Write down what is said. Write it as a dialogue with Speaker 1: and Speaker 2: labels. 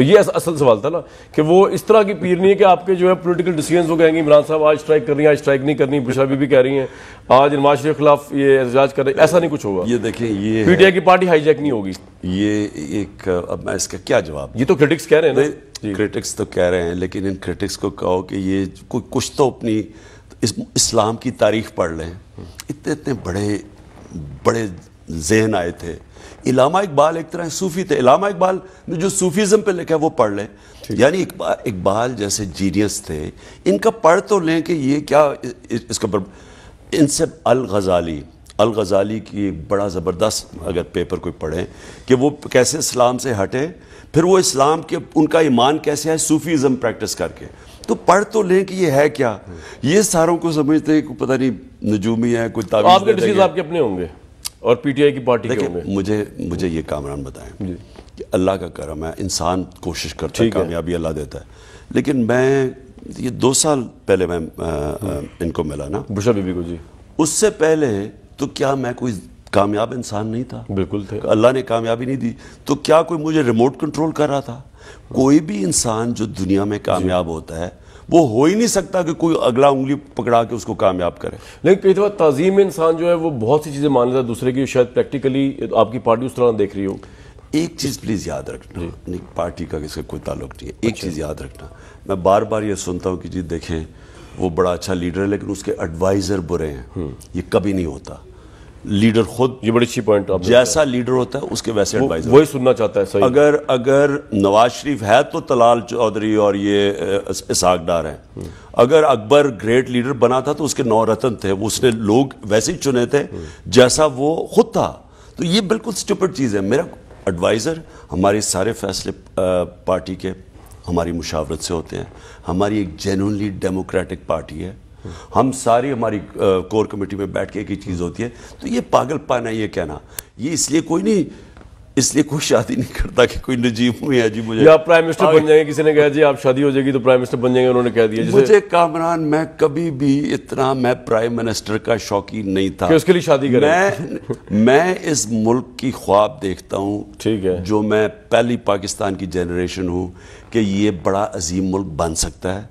Speaker 1: ये असल सवाल था ना कि वो इस तरह की पीर नहीं है कि आपके जो है पॉलिटिकल डिसीजन वो कहेंगे इमरान साहब आज स्ट्राइक करनी है आज स्ट्राइक नहीं करनी बुशा बीबी कह रही हैं आज नवाज शरीफ के खिलाफ ये एहतजाज कर रहे ऐसा नहीं कुछ होगा ये देखिए
Speaker 2: ये पीटीआई की पार्टी हाईजैक नहीं होगी ये एक अब मैं इसका क्या जवाब ये तो क्रिटिक्स कह रहे हैं ना क्रिटिक्स तो कह रहे हैं लेकिन इन क्रिटिक्स को कहो कि ये कोई कुछ तो अपनी इस्लाम की तारीख पढ़ लें इतने इतने बड़े बड़े जहन आए थे इलामा इकबाल एक तरह सूफ़ी थे इलामा इकबाल ने जो सूफ़ीज़म पे लिखा है वो पढ़ लें यानी इकबाल जैसे जीनियस थे इनका पढ़ तो लें कि ये क्या इसका पर इनसे अल गज़ाली अल गज़ाली की बड़ा ज़बरदस्त अगर पेपर कोई पढ़े कि वो कैसे इस्लाम से हटे फिर वो इस्लाम के उनका ईमान कैसे है सूफ़ीज़म प्रैक्टिस करके तो पढ़ तो लें कि ये है क्या ये सारों को समझते हैं पता नहीं नजूमी है कोई तो आपके अपने होंगे
Speaker 1: और पीटीआई की पार्टी के
Speaker 2: मुझे मुझे ये कामरान बताएं कि अल्लाह का करम है इंसान कोशिश करता है कामयाबी अल्लाह देता है लेकिन मैं ये दो साल पहले मैं आ, हम्म। इनको मिला ना बुशा बीबी को जी उससे पहले तो क्या मैं कोई कामयाब इंसान नहीं था बिल्कुल थे अल्लाह ने कामयाबी नहीं दी तो क्या कोई मुझे रिमोट कंट्रोल कर रहा था हाँ। कोई भी इंसान जो दुनिया में कामयाब होता है वो हो ही नहीं सकता कि कोई अगला उंगली पकड़ा के उसको कामयाब करे लेकिन कई दफ़ा तज़ीम इंसान जो है वो बहुत सी चीज़ें मान लेता है दूसरे की शायद प्रैक्टिकली आपकी पार्टी उस तरह देख रही हो एक चीज़ प्लीज़ याद रखना पार्टी का किसका कोई ताल्लुक नहीं है एक अच्छा। चीज़ याद रखना मैं बार बार ये सुनता हूँ कि जी देखें वो बड़ा अच्छा लीडर है लेकिन उसके एडवाइज़र बुरे हैं हम्म। ये कभी नहीं होता लीडर खुद ये बड़ी अच्छी पॉइंट जैसा लीडर होता है उसके वैसे एडवाइजर वही सुनना चाहता है सही अगर अगर नवाज शरीफ है तो तलाल चौधरी और ये इसाक डार हैं हम्म। अगर अकबर ग्रेट लीडर बना था तो उसके नौ रतन थे उसने लोग वैसे ही चुने थे हम्म। जैसा वो खुद था तो ये बिल्कुल स्टूपिड चीज़ है मेरा एडवाइज़र हमारे सारे फैसले पार्टी के हमारी मुशावरत से होते हैं हमारी एक जेनली डेमोक्रेटिक पार्टी है हम सारी हमारी कोर कमेटी में बैठ के एक ही चीज़ होती है तो ये पागल पाना ये कहना ये इसलिए कोई नहीं इसलिए कोई शादी नहीं करता कि कोई नजीब हुए है जी मुझे आप प्राइम मिनिस्टर बन
Speaker 1: जाएंगे किसी ने कहा जी आप शादी हो जाएगी तो प्राइम मिनिस्टर बन जाएंगे उन्होंने
Speaker 2: कह दिया मुझे कामरान मैं कभी भी इतना मैं प्राइम मिनिस्टर का शौकीन नहीं था कि उसके लिए शादी करें मैं मैं इस मुल्क की ख्वाब देखता हूँ ठीक है जो मैं पहली पाकिस्तान की जनरेशन हूँ कि ये बड़ा अजीम मुल्क बन सकता है